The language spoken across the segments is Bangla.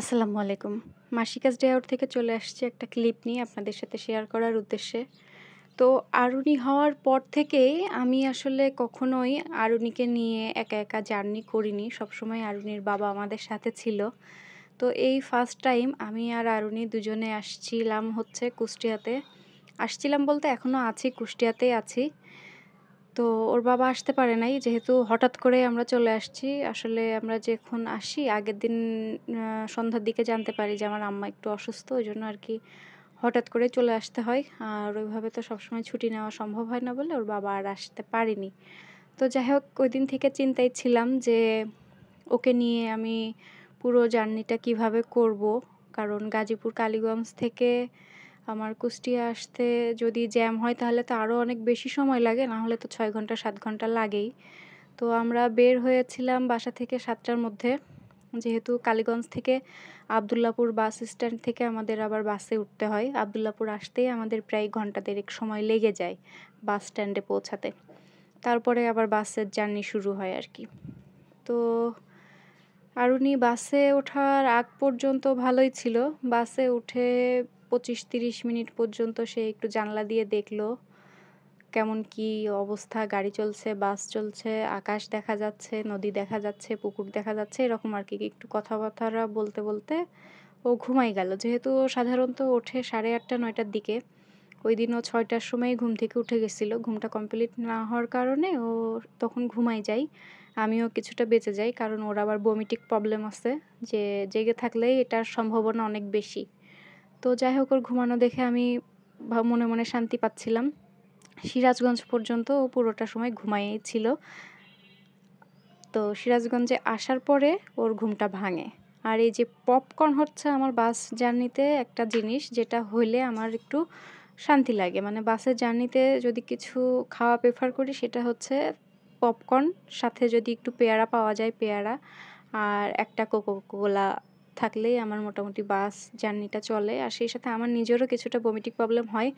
আসসালামু আলাইকুম মাসিকাস ডে আউট থেকে চলে আসছে একটা ক্লিপ নিয়ে আপনাদের সাথে শেয়ার করার উদ্দেশ্যে তো আরুনি হওয়ার পর থেকেই আমি আসলে কখনোই আরুনিকে নিয়ে একা একা জার্নি করিনি সবসময় আরুনির বাবা আমাদের সাথে ছিল তো এই ফার্স্ট টাইম আমি আর আরুনি দুজনে আসছিলাম হচ্ছে কুষ্টিয়াতে আসছিলাম বলতে এখনও আছি কুষ্টিয়াতেই আছি তো ওর বাবা আসতে পারে নাই যেহেতু হঠাৎ করে আমরা চলে আসছি আসলে আমরা যখন আসি আগের দিন সন্ধ্যার দিকে জানতে পারি যে আমার আম্মা একটু অসুস্থ ওই জন্য আর কি হঠাৎ করে চলে আসতে হয় আর ওইভাবে তো সবসময় ছুটি নেওয়া সম্ভব হয় না বলে ওর বাবা আর আসতে পারেনি তো যাই হোক ওই দিন থেকে চিন্তায় ছিলাম যে ওকে নিয়ে আমি পুরো জার্নিটা কিভাবে করব কারণ গাজীপুর কালীগঞ্জ থেকে আমার কুষ্টিয়া আসতে যদি জ্যাম হয় তাহলে তো আরও অনেক বেশি সময় লাগে না হলে তো ছয় ঘন্টা সাত ঘন্টা লাগেই তো আমরা বের হয়েছিলাম বাসা থেকে সাতটার মধ্যে যেহেতু কালীগঞ্জ থেকে আবদুল্লাপুর বাস স্ট্যান্ড থেকে আমাদের আবার বাসে উঠতে হয় আবদুল্লাপুর আসতেই আমাদের প্রায় ঘন্টা দেড়েক সময় লেগে যায় বাস স্ট্যান্ডে পৌঁছাতে তারপরে আবার বাসের জার্নি শুরু হয় আর কি তো আর উনি বাসে ওঠার আগ পর্যন্ত ভালোই ছিল বাসে উঠে পঁচিশ তিরিশ মিনিট পর্যন্ত সে একটু জানলা দিয়ে দেখলো কেমন কি অবস্থা গাড়ি চলছে বাস চলছে আকাশ দেখা যাচ্ছে নদী দেখা যাচ্ছে পুকুর দেখা যাচ্ছে এরকম আর কি একটু কথাবার্তা বলতে বলতে ও ঘুমাই গেল যেহেতু সাধারণত ওঠে সাড়ে আটটা নয়টার দিকে ওই দিন ও ছয়টার সময় ঘুম থেকে উঠে গেছিলো ঘুমটা কমপ্লিট না হওয়ার কারণে ও তখন ঘুমাই যাই আমিও কিছুটা বেঁচে যাই কারণ ওর আবার বমিটিক প্রবলেম আছে যে জেগে থাকলেই এটার সম্ভাবনা অনেক বেশি তো যাই হোক ওর ঘুমানো দেখে আমি মনে মনে শান্তি পাচ্ছিলাম সিরাজগঞ্জ পর্যন্ত ও পুরোটা সময় ঘুমাইয়েছিল তো সিরাজগঞ্জে আসার পরে ওর ঘুমটা ভাঙে আর এই যে পপকর্ন হচ্ছে আমার বাস জার্নিতে একটা জিনিস যেটা হইলে আমার একটু শান্তি লাগে মানে বাসের জার্নিতে যদি কিছু খাওয়া প্রেফার করি সেটা হচ্ছে পপকর্ন সাথে যদি একটু পেয়ারা পাওয়া যায় পেয়ারা আর একটা কোকো কোলা থাকলেই আমার মোটামুটি বাস জার্নিটা চলে আর সেই সাথে আমার নিজেরও কিছুটা বমিটিক প্রবলেম হয়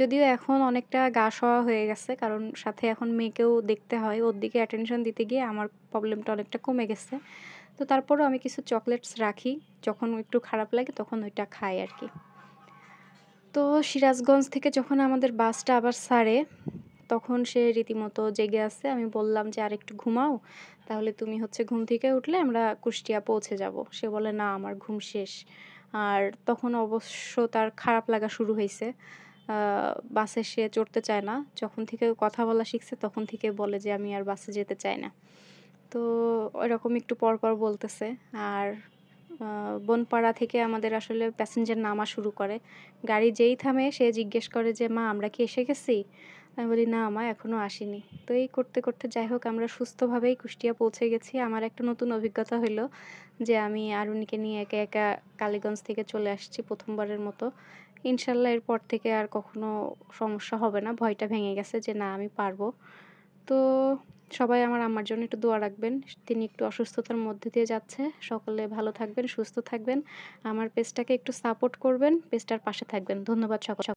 যদিও এখন অনেকটা গা সওয়া হয়ে গেছে কারণ সাথে এখন মেয়েকেও দেখতে হয় ওর দিকে অ্যাটেনশন দিতে গিয়ে আমার প্রবলেমটা অনেকটা কমে গেছে তো তারপরও আমি কিছু চকলেটস রাখি যখন একটু খারাপ লাগে তখন ওইটা খাই আর কি তো সিরাজগঞ্জ থেকে যখন আমাদের বাসটা আবার সারে তখন সে রীতিমতো জেগে আছে আমি বললাম যে আরেকটু ঘুমাও তাহলে তুমি হচ্ছে ঘুম থেকে উঠলে আমরা কুষ্টিয়া পৌঁছে যাব সে বলে না আমার ঘুম শেষ আর তখন অবশ্য তার খারাপ লাগা শুরু হয়েছে বাসে সে চড়তে চায় না যখন থেকে কথা বলা শিখছে তখন থেকে বলে যে আমি আর বাসে যেতে চাই না তো ওইরকম একটু পরপর বলতেছে আর বনপাড়া থেকে আমাদের আসলে প্যাসেঞ্জার নামা শুরু করে গাড়ি যেই থামে সে জিজ্ঞেস করে যে মা আমরা কি এসে গেছি আমি বলি না আমার এখনও আসেনি তো এই করতে করতে যাই হোক আমরা সুস্থভাবেই কুষ্টিয়া পৌঁছে গেছি আমার একটা নতুন অভিজ্ঞতা হলো যে আমি আরুনিকে নিয়ে একা একা কালীগঞ্জ থেকে চলে আসছি প্রথমবারের মতো ইনশাল্লাহ এরপর থেকে আর কখনো সমস্যা হবে না ভয়টা ভেঙে গেছে যে না আমি পারবো তো সবাই আমার আমার জন্য একটু দোয়া রাখবেন তিনি একটু অসুস্থতার মধ্যে দিয়ে যাচ্ছে সকলে ভালো থাকবেন সুস্থ থাকবেন আমার পেজটাকে একটু সাপোর্ট করবেন পেজটার পাশে থাকবেন ধন্যবাদ সকল